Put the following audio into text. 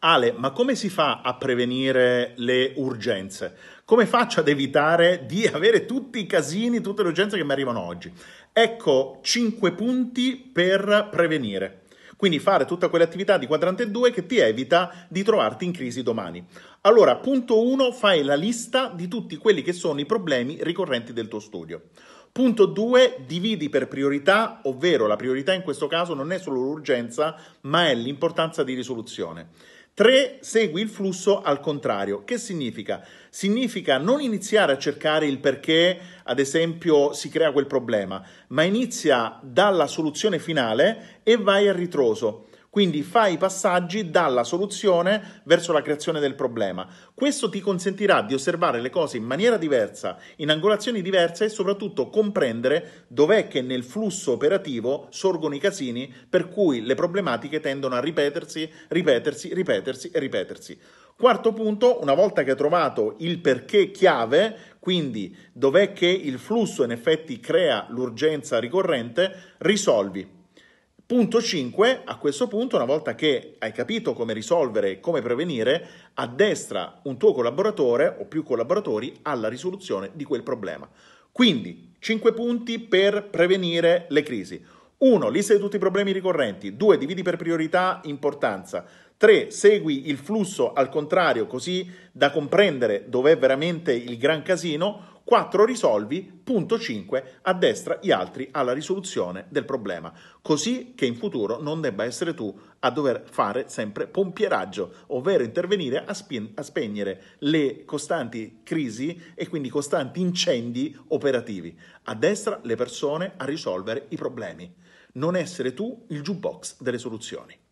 Ale, ma come si fa a prevenire le urgenze? Come faccio ad evitare di avere tutti i casini, tutte le urgenze che mi arrivano oggi? Ecco 5 punti per prevenire. Quindi fare tutta quell'attività di quadrante 2 che ti evita di trovarti in crisi domani. Allora, punto 1, fai la lista di tutti quelli che sono i problemi ricorrenti del tuo studio. Punto 2, dividi per priorità, ovvero la priorità in questo caso non è solo l'urgenza, ma è l'importanza di risoluzione. 3. Segui il flusso al contrario. Che significa? Significa non iniziare a cercare il perché, ad esempio, si crea quel problema, ma inizia dalla soluzione finale e vai al ritroso. Quindi fai i passaggi dalla soluzione verso la creazione del problema. Questo ti consentirà di osservare le cose in maniera diversa, in angolazioni diverse e soprattutto comprendere dov'è che nel flusso operativo sorgono i casini per cui le problematiche tendono a ripetersi, ripetersi, ripetersi e ripetersi. Quarto punto, una volta che hai trovato il perché chiave, quindi dov'è che il flusso in effetti crea l'urgenza ricorrente, risolvi. Punto 5, a questo punto, una volta che hai capito come risolvere e come prevenire, addestra un tuo collaboratore o più collaboratori alla risoluzione di quel problema. Quindi, 5 punti per prevenire le crisi. 1. Lista di tutti i problemi ricorrenti. 2. Dividi per priorità, importanza. 3. Segui il flusso al contrario così da comprendere dov'è veramente il gran casino. 4 risolvi, punto 5, addestra gli altri alla risoluzione del problema, così che in futuro non debba essere tu a dover fare sempre pompieraggio, ovvero intervenire a, spin- a spegnere le costanti crisi e quindi costanti incendi operativi. A destra le persone a risolvere i problemi, non essere tu il jukebox delle soluzioni.